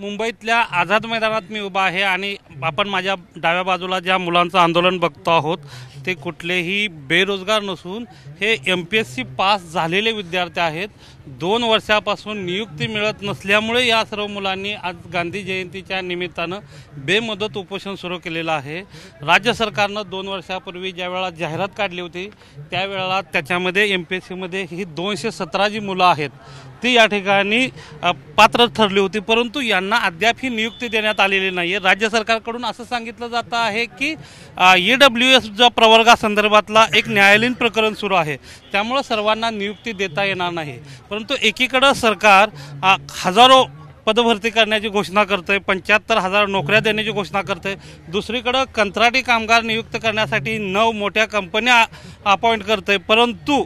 मुंबईतल्या आझाद मैदानात मी उभा आहे आणि आपण माझ्या डाव्या बाजूला ज्या मुलांचं आंदोलन बघतो आहोत ते कुठलेही बेरोजगार नसून हे M P S C pass झालेले विद्यार्थी आहेत दोन वर्षापासून नियुक्ती मिळत नसल्यामुळे या सर्व मुलांनी आज गांधी जयंतीच्या निमित्तानं बेमदत उपोषण सुरू केलेलं आहे राज्य सरकारनं दोन वर्षापूर्वी ज्या वेळा जाहिरात काढली होती त्यावेळेला त्याच्यामध्ये एम पी एस सीमध्ये ही दोनशे सतरा जी मुलं आहेत ती या ठिकाणी पात्र ठरली होती परंतु यांना अद्याप ही नियुक्ती देण्यात आलेली नाही आहे राज्य सरकारकडून असं सांगितलं जातं आहे की ई डब्ल्यू e एसच्या प्रवर्गासंदर्भातला एक न्यायालयीन प्रकरण सुरू आहे त्यामुळं सर्वांना नियुक्ती देता येणार नाही परंतु परंतु एकीकडं सरकार हजारो पदभरती करण्याची घोषणा करते पंच्याहत्तर हजार नोकऱ्या देण्याची घोषणा करते दुसरीकडं कंत्राटी कामगार नियुक्त करण्यासाठी नऊ मोठ्या कंपन्या अपॉइंट करते परंतु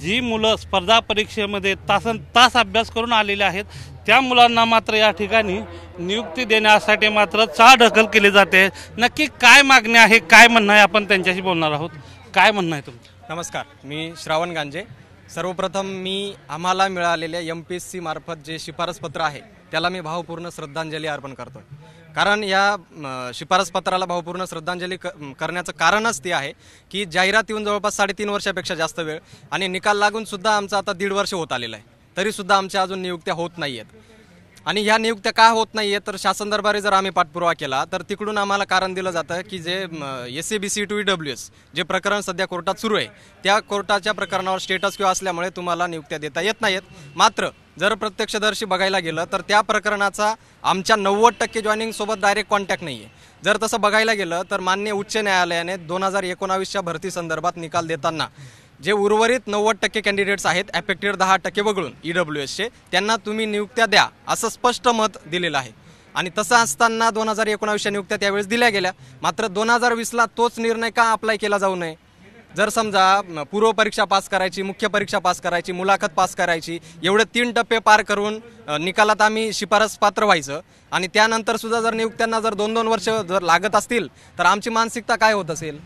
जी मुलं स्पर्धा परीक्षेमध्ये तासन तास अभ्यास करून आलेले आहेत त्या मुलांना मात्र या ठिकाणी नियुक्ती देण्यासाठी मात्र चा ढकल केली जाते नक्की काय मागणी आहे काय म्हणणं आहे आपण त्यांच्याशी बोलणार आहोत काय म्हणणं आहे तुमचं नमस्कार मी श्रावण गांजे सर्वप्रथम मी आम्हाला मिळालेल्या एम पी एस सी मार्फत जे शिफारसपत्र आहे त्याला मी भावपूर्ण श्रद्धांजली अर्पण करतो कारण या शिफारसपत्राला भावपूर्ण श्रद्धांजली करण्याचं कारणच ते आहे की जाहिरात येऊन जवळपास साडेतीन वर्षापेक्षा जास्त वेळ आणि निकाल लागूनसुद्धा आमचं आता दीड वर्ष होत आलेलं आहे तरीसुद्धा आमच्या अजून नियुक्त्या होत नाही आहेत आणि ह्या नियुक्त्या का होत नाही आहे तर शासन दरबारी जर आम्ही पाठपुरावा केला तर तिकडून आम्हाला कारण दिलं जातं की जे S C B C to E W S जे प्रकरण सध्या कोर्टात सुरू आहे त्या कोर्टाच्या प्रकरणावर स्टेटस किंवा असल्यामुळे तुम्हाला नियुक्त्या देता येत नाहीत मात्र जर प्रत्यक्षदर्शी बघायला गेलं तर त्या प्रकरणाचा आमच्या नव्वद टक्के जॉईनिंगसोबत डायरेक्ट कॉन्टॅक्ट नाही आहे जर तसं बघायला गेलं तर मान्य उच्च न्यायालयाने दोन हजार एकोणावीसच्या भरती संदर्भात निकाल देताना जे उर्वरित नव्वद टक्के कॅन्डिडेट्स आहेत अफेक्टेड दहा टक्के वगळून ई e डब्ल्यू एसचे त्यांना तुम्ही नियुक्त्या द्या असं स्पष्ट मत दिलेलं आहे आणि तसं असताना दोन हजार एकोणावीसच्या नियुक्त्या त्यावेळेस दिल्या गेल्या मात्र दोन हजार वीसला तोच निर्णय का अप्लाय केला जाऊ नये जर समजा पूर्व परीक्षा पास करायची मुख्य परीक्षा पास करायची मुलाखत पास करायची एवढे तीन टप्पे पार करून निकालात आम्ही शिफारस पात्र व्हायचं आणि त्यानंतर सुद्धा जर नियुक्त्यांना जर दोन दोन वर्ष जर लागत असतील तर आमची मानसिकता काय होत असेल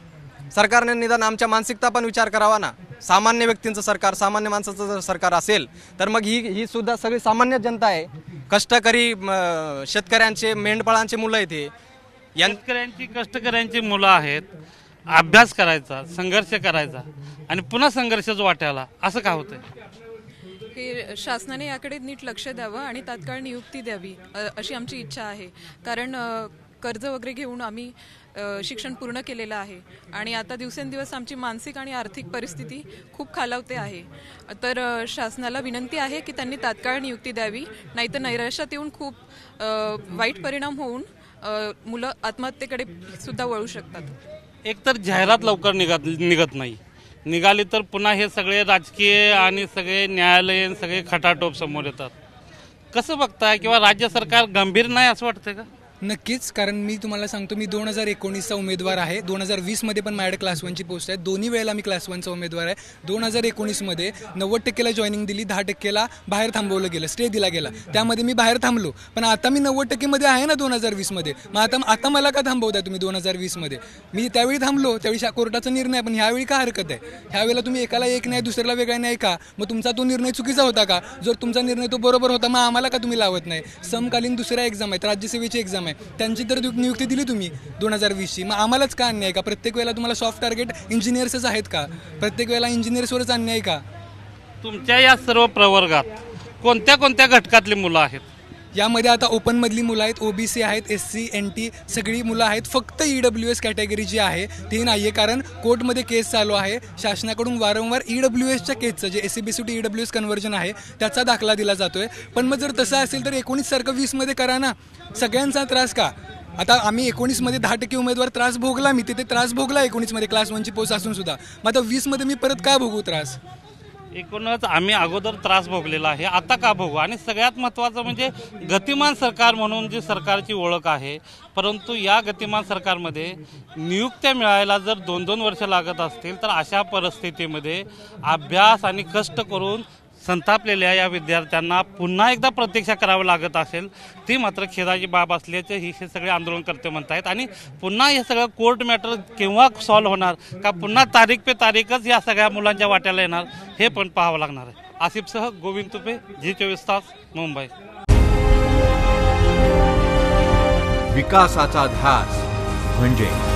सरकारने निदान आमच्या मानसिकता पण विचार करावा ना सामान्य व्यक्तींचं सरकार सामान्य माणसाचं जर सरकार असेल तर मग ही ही सुद्धा सगळी सामान्य जनता आहे कष्टकरी शेतकऱ्यांचे मेंढपाळांचे मुलं आहेत हे शेतकऱ्यांची कष्टकऱ्यांची मुलं आहेत अभ्यास करायचा संघर्ष करायचा आणि पुन्हा संघर्षच वाटायला असं का होतंय की शासनाने याकडे नीट लक्ष द्यावं आणि तात्काळ नियुक्ती द्यावी अशी आमची इच्छा आहे कारण कर्ज वगैरे घेऊन आम्ही शिक्षण पूर्ण केलेलं आहे आणि आता दिवसेंदिवस आमची मानसिक आणि आर्थिक परिस्थिती खूप खालावते आहे तर शासनाला विनंती आहे की त्यांनी तात्काळ नियुक्ती द्यावी नाहीतर नैराश्यात येऊन खूप वाईट परिणाम होऊन मुलं आत्महत्येकडे सुद्धा वळू शकतात एकतर जाहिरात लवकर निघत निघत नाही निघाली तर पुन्हा हे सगळे राजकीय आणि सगळे न्यायालयीन सगळे खटाटोप समोर येतात कसं बघताय किंवा राज्य सरकार गंभीर नाही असं वाटतं का नक्कीच कारण मी तुम्हाला सांगतो मी दोन हजार एकोणीसचा उमेदवार आहे दोन हजार वीसमध्ये पण माझ्याकडे क्लास वनची पोस्ट आहे दोन्ही वेळेला मी क्लास वनचा उमेदवार आहे दोन हजार एकोणीसमध्ये नव्वद टक्केला जॉईनिंग दिली दहा टक्केला बाहेर थांबवलं गेलं स्टे दिला गेला त्यामध्ये मी बाहेर थांबलो पण आता मी नव्वद टक्केमध्ये आहे ना दोन हजार वीसमध्ये मग आता आता मला का थांबवताय तुम्ही दोन हजार वीसमध्ये मी त्यावेळी थांबलो त्यावेळी कोर्टाचा निर्णय पण ह्यावेळी का हरकत आहे ह्यावेळेला तुम्ही एकाला एक नाही दुसऱ्याला वेगळा नाही का मग तुमचा तो निर्णय चुकीचा होता का जर तुमचा निर्णय तो बरोबर होता मग आम्हाला का तुम्ही लावत नाही समकालीन दुसऱ्या एक्झाम आहेत राज्यसेवेची एक्झाम आहे त्यांची तर नियुक्ती दिली तुम्ही दोन हजार वीसची मग आम्हालाच का अन्याय का प्रत्येक वेळेला तुम्हाला सॉफ्ट टार्गेट इंजिनियर्सच आहेत का प्रत्येक वेळेला इंजिनियर्सवरच अन्याय का तुमच्या या सर्व प्रवर्गात कोणत्या कोणत्या घटकातली मुलं आहेत यामध्ये आता ओपनमधली मुलं आहेत ओबीसी आहेत एस सी एन टी सगळी मुलं आहेत फक्त ई डब्ल्यू एस कॅटेगरी जी आहे ती नाही आहे कारण कोर्टमध्ये केस चालू आहे शासनाकडून वारंवार ई e डब्ल्यू एसच्या केसचं जे S C B C T E W S conversion आहे त्याचा दाखला दिला जातो आहे पण मग जर तसं असेल तर एकोणीस सारखं वीसमध्ये करा ना सगळ्यांचा त्रास का आता आम्ही एकोणीसमध्ये दहा टक्के उमेदवार त्रास भोगला मी तिथे त्रास भोगला एकोणीसमध्ये क्लास वनची पोस्ट असून सुद्धा मग आता वीसमध्ये मी परत का भोगू त्रास एकूणच आम्ही अगोदर त्रास भोगलेला आहे आता का भोगू आणि सगळ्यात महत्त्वाचं म्हणजे गतिमान सरकार म्हणून जी सरकारची ओळख आहे परंतु या गतिमान सरकारमध्ये नियुक्त्या मिळायला जर दोन दोन वर्ष लागत असतील तर अशा परिस्थितीमध्ये अभ्यास आणि कष्ट करून संतापलेल्या या विद्यार्थ्यांना पुन्हा एकदा प्रतीक्षा करावं लागत असेल ती मात्र खेदाची बाब असल्याचे ही हे सगळे आंदोलनकर्ते म्हणत आहेत आणि पुन्हा हे सगळं कोर्ट मॅटर केव्हा सॉल्व्ह होणार का पुन्हा तारीख पे तारीखच या सगळ्या मुलांच्या वाट्याला येणार हे पण पाहावं लागणार आहे आसिफसह गोविंद तुपे जी चोवीस तास मुंबई विकासाचा ध्यास म्हणजे